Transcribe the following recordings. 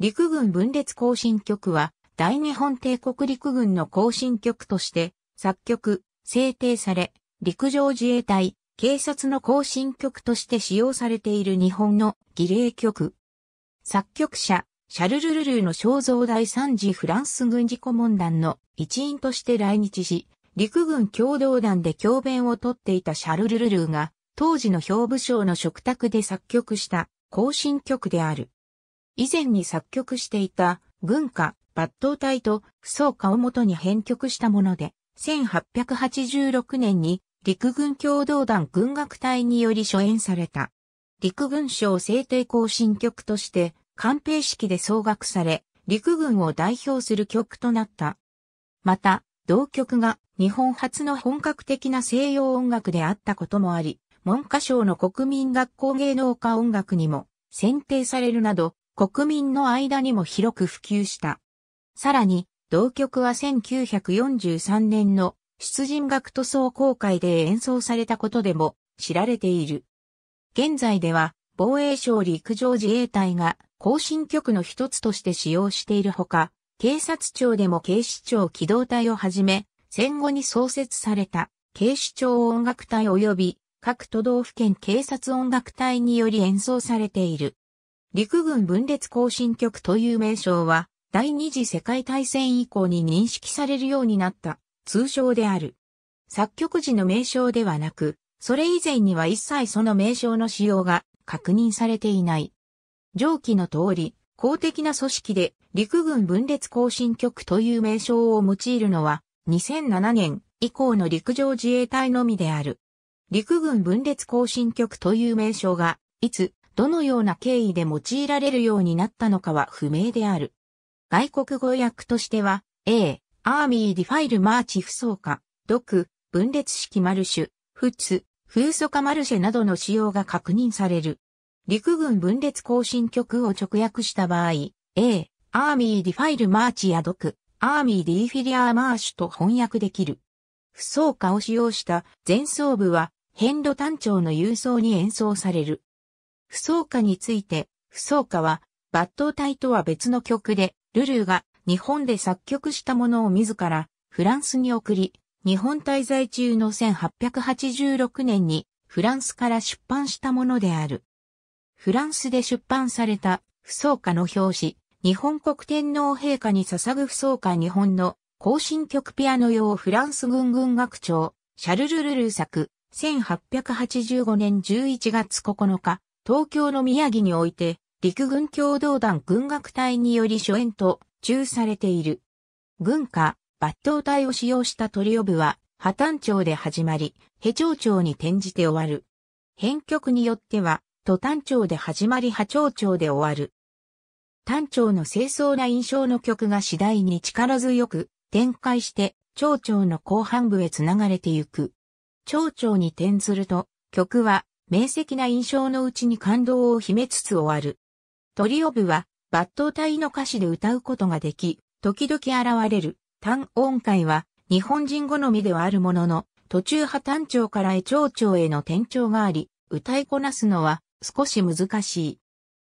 陸軍分裂行進局は、大日本帝国陸軍の行進局として、作曲、制定され、陸上自衛隊、警察の行進局として使用されている日本の儀礼局。作曲者、シャルルルルーの肖像第三次フランス軍事顧問団の一員として来日し、陸軍共同団で教鞭をとっていたシャルルルルーが、当時の兵部省の食卓で作曲した行進曲である。以前に作曲していた軍歌、抜刀隊と不走歌をもとに編曲したもので、1886年に陸軍共同団軍楽隊により初演された。陸軍省制定行進曲として、官兵式で総額され、陸軍を代表する曲となった。また、同曲が日本初の本格的な西洋音楽であったこともあり、文科省の国民学校芸能科音楽にも選定されるなど、国民の間にも広く普及した。さらに、同曲は1943年の出陣学塗装公開で演奏されたことでも知られている。現在では防衛省陸上自衛隊が更進曲の一つとして使用しているほか、警察庁でも警視庁機動隊をはじめ、戦後に創設された警視庁音楽隊及び各都道府県警察音楽隊により演奏されている。陸軍分裂行進局という名称は、第二次世界大戦以降に認識されるようになった、通称である。作曲時の名称ではなく、それ以前には一切その名称の使用が確認されていない。上記の通り、公的な組織で陸軍分裂行進局という名称を用いるのは2007年以降の陸上自衛隊のみである。陸軍分裂行進局という名称がいつどのような経緯で用いられるようになったのかは不明である。外国語訳としては、A、アーミーディファイルマーチ不相化、独、分裂式マルシュ、フツ、風速化マルシェなどの使用が確認される。陸軍分裂行進局を直訳した場合、A、アーミーディファイルマーチや独アーミーディフィリアーマーシュと翻訳できる。不相化を使用した前奏部は、変路単調の郵送に演奏される。不走化について、不走化は、抜刀隊とは別の曲で、ルルーが日本で作曲したものを自らフランスに送り、日本滞在中の1886年にフランスから出版したものである。フランスで出版された不走化の表紙、日本国天皇陛下に捧ぐ不走化日本の行進曲ピアノ用フランス軍軍学長、シャルルルルー作、1885年11月9日、東京の宮城において、陸軍共同団軍楽隊により初演と中されている。軍歌、抜刀隊を使用したトリオ部は、破綻町で始まり、ヘ長町に転じて終わる。編曲によっては、都単調で始まり波長町で終わる。単調の清掃な印象の曲が次第に力強く展開して、町長の後半部へ繋がれてゆく。町長に転ずると、曲は明晰な印象のうちに感動を秘めつつ終わる。トリオ部は、抜刀隊の歌詞で歌うことができ、時々現れる、単音階は、日本人好みではあるものの、途中派単調から絵長調への転調があり、歌いこなすのは少し難しい。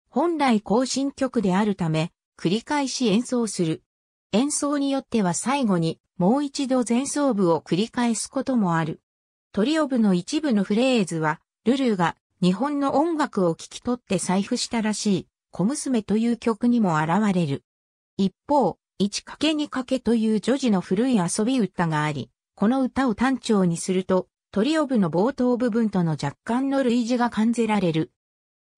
本来更新曲であるため、繰り返し演奏する。演奏によっては最後にもう一度前奏部を繰り返すこともある。トリオ部の一部のフレーズはルルーが日本の音楽を聞き取って財布したらしい、小娘という曲にも現れる。一方、一かけ二かけという女児の古い遊び歌があり、この歌を単調にすると、トリオ部の冒頭部分との若干の類似が感じられる。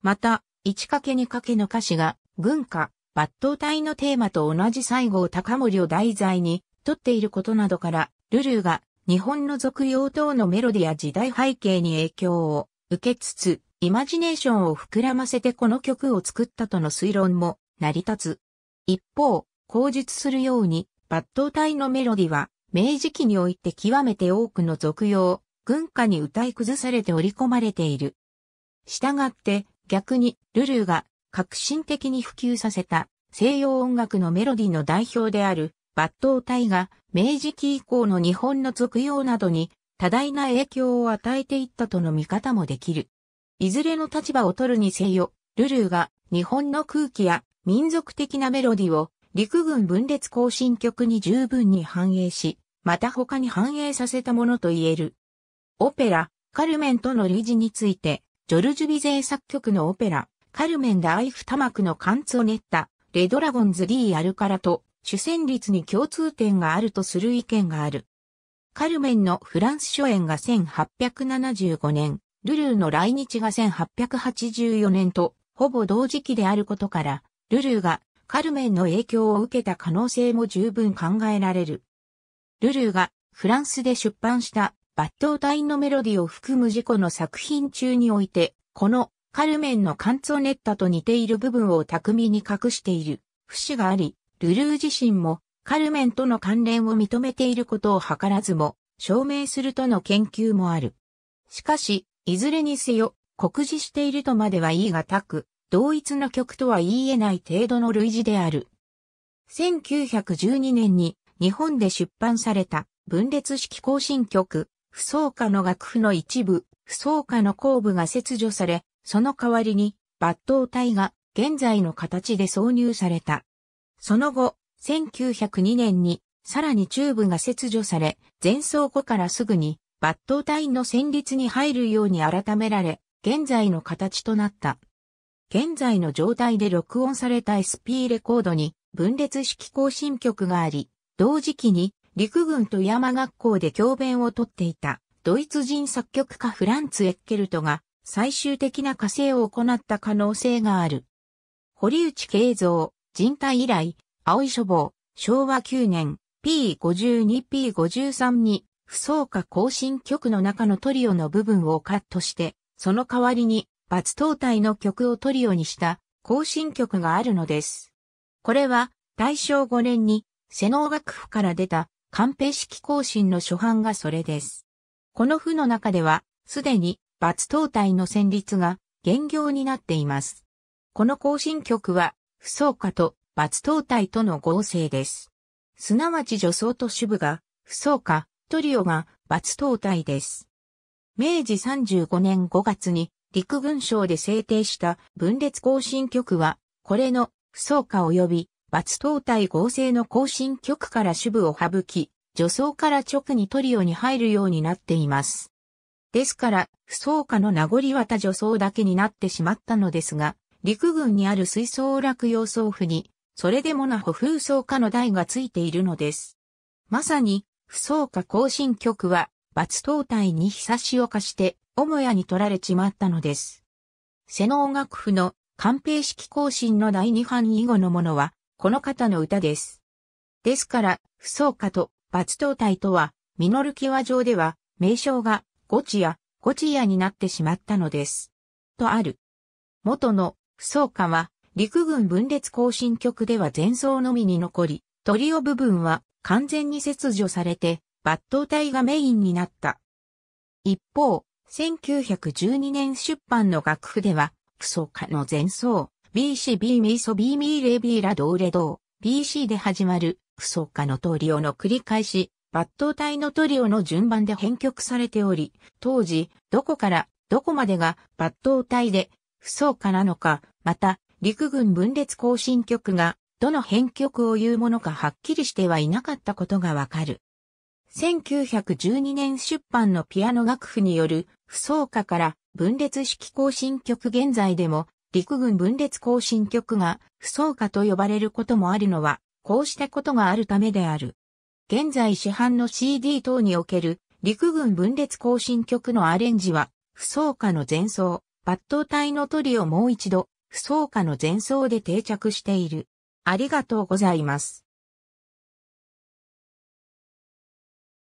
また、一かけ二かけの歌詞が、軍歌、抜刀隊のテーマと同じ西郷隆盛を題材に、とっていることなどから、ルルーが日本の俗謡等のメロディや時代背景に影響を受けつつ、イマジネーションを膨らませてこの曲を作ったとの推論も成り立つ。一方、口述するように、抜刀隊のメロディは、明治期において極めて多くの俗用、軍歌に歌い崩されて織り込まれている。従って、逆に、ルルーが革新的に普及させた西洋音楽のメロディの代表である抜刀隊が明治期以降の日本の俗用などに多大な影響を与えていったとの見方もできる。いずれの立場を取るにせよ、ルルーが日本の空気や民族的なメロディを陸軍分裂行進曲に十分に反映し、また他に反映させたものと言える。オペラ、カルメンとの類似について、ジョルジュ・ビゼー作曲のオペラ、カルメンでアイフタマクの貫通を練った、レドラゴンズ・リー・アルカラと、主旋律に共通点があるとする意見がある。カルメンのフランス初演が1875年、ルルーの来日が1884年と、ほぼ同時期であることから、ルルーがカルメンの影響を受けた可能性も十分考えられる。ルルーがフランスで出版した抜刀隊のメロディを含む事故の作品中において、このカルメンのカンツォネッタと似ている部分を巧みに隠している節があり、ルルー自身もカルメンとの関連を認めていることを図らずも、証明するとの研究もある。しかし、いずれにせよ、酷似しているとまでは言い難く、同一の曲とは言い得ない程度の類似である。1912年に日本で出版された分裂式行進曲、不相化の楽譜の一部、不相化の後部が切除され、その代わりに抜刀体が現在の形で挿入された。その後、1902年にさらに中部が切除され、前奏後からすぐに抜刀隊の戦律に入るように改められ、現在の形となった。現在の状態で録音された SP レコードに分裂式行進曲があり、同時期に陸軍と山学校で教鞭をとっていたドイツ人作曲家フランツ・エッケルトが最終的な火星を行った可能性がある。堀内慶三、人体以来、青い書房、昭和9年、P52P53 に、不相加更新曲の中のトリオの部分をカットして、その代わりに、罰当体の曲をトリオにした更新曲があるのです。これは、大正5年に、瀬能楽譜から出た、官兵式更新の初版がそれです。この譜の中では、すでに、罰当体の旋律が、現行になっています。この更新曲は、不相加と抜刀体との合成です。すなわち女装と主部が、不相か、トリオが抜刀体です。明治35年5月に陸軍省で制定した分裂更新局は、これの不相か及び抜刀体合成の更新局から主部を省き、女装から直にトリオに入るようになっています。ですから、不相かの名残は他女装だけになってしまったのですが、陸軍にある水槽落洋装譜に、それでもなほ風草歌の台がついているのです。まさに、不草歌行進曲は、罰刀体に日差しを貸して、母屋に取られちまったのです。瀬能楽府の官兵式行進の第二版以後のものは、この方の歌です。ですから、不草歌と罰刀体とは、ミノルキワ上では、名称が、ゴチや、ゴチやになってしまったのです。とある。元の、不草歌は、陸軍分裂行進局では前奏のみに残り、トリオ部分は完全に切除されて、抜刀隊がメインになった。一方、1912年出版の楽譜では、クソカの前奏、BC、B ミイソ、B ミーレビーラドーレドー、BC で始まる、クソカのトリオの繰り返し、抜刀隊のトリオの順番で編曲されており、当時、どこから、どこまでが抜刀隊で、不創化なのか、また、陸軍分裂行進局がどの編曲を言うものかはっきりしてはいなかったことがわかる。1912年出版のピアノ楽譜による不創化から分裂式行進曲現在でも陸軍分裂行進曲が不創化と呼ばれることもあるのはこうしたことがあるためである。現在市販の CD 等における陸軍分裂行進曲のアレンジは不創化の前奏、抜刀隊のトリをもう一度草相の前奏で定着している。ありがとうございます。